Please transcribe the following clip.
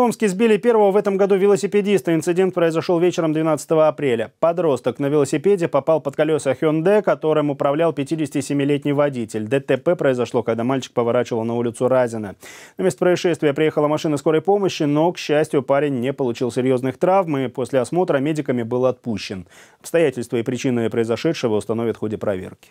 В Омске сбили первого в этом году велосипедиста. Инцидент произошел вечером 12 апреля. Подросток на велосипеде попал под колеса Hyundai, которым управлял 57-летний водитель. ДТП произошло, когда мальчик поворачивал на улицу Разина. На место происшествия приехала машина скорой помощи, но, к счастью, парень не получил серьезных травм и после осмотра медиками был отпущен. Обстоятельства и причины произошедшего установят в ходе проверки.